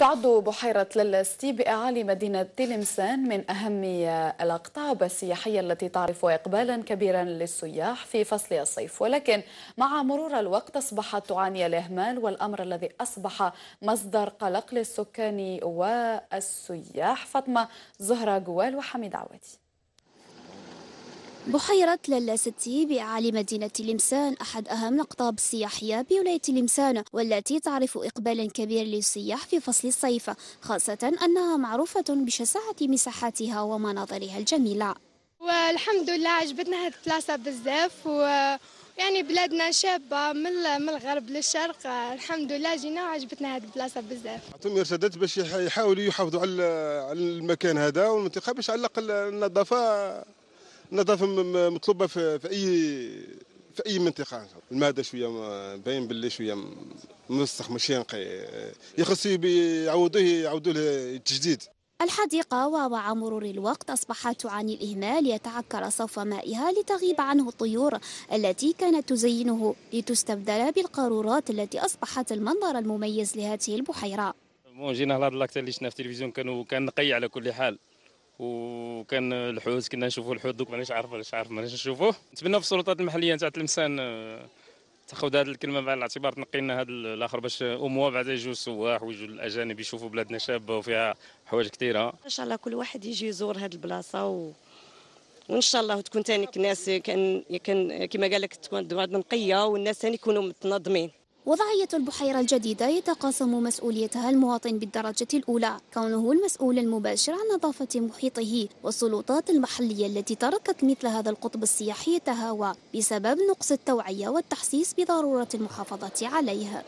تعد بحيرة للاستي بأعالي مدينة تلمسان من أهم الأقطاب السياحية التي تعرف إقبالا كبيرا للسياح في فصل الصيف ولكن مع مرور الوقت أصبحت تعاني الإهمال والأمر الذي أصبح مصدر قلق للسكان والسياح فاطمة زهرة جوال وحميد عوادي بحيرة ستي بأعالي مدينة لمسان أحد أهم الأقطاب السياحية بولاية لمسان والتي تعرف إقبالا كبير للسياح في فصل الصيف خاصة أنها معروفة بشساعة مساحاتها ومناظرها الجميلة والحمد لله عجبتنا هذه البلاصة بزاف و يعني بلادنا شابة من الغرب للشرق الحمد لله جينا وعجبتنا هذه البلاصة بزاف. عطوهم إرشادات باش يحاولوا يحافظوا على المكان هذا والمنطقة باش على الأقل النظافة النظافه مطلوبه في, في اي في اي منطقه الماده شويه باين باللي شويه مستخ ماشي نقي يخص يعوضوه يعوضوه له التجديد الحديقة ومع مرور الوقت أصبحت تعاني الإهمال يتعكر صف مائها لتغيب عنه الطيور التي كانت تزينه لتستبدل بالقارورات التي أصبحت المنظر المميز لهذه البحيرة جينا لهذا اللاكتا اللي شفناه في التلفزيون كانوا كان نقي على كل حال وكان الحوت كنا نشوفوا الحوت دوك مانيش عارف علاش عارف مانيش نشوفوه نتمنى في السلطات المحليه تاع تلمسان آه، تاخذ هذه الكلمه بعين الاعتبار تنقي لنا هذا الاخر باش اموا بعد يجوا السواح ويجوا الاجانب يشوفوا بلادنا شابه وفيها حوايج كثيره ان شاء الله كل واحد يجي يزور هذه البلاصه و... وان شاء الله تكون ثاني الناس كان كان كما قال لك تكون نقيه والناس ثاني يكونوا متنظمين وضعية البحيرة الجديدة يتقاسم مسؤوليتها المواطن بالدرجة الأولى كونه المسؤول المباشر عن نظافة محيطه والسلطات المحلية التي تركت مثل هذا القطب السياحي يتهاوى بسبب نقص التوعية والتحسيس بضرورة المحافظة عليها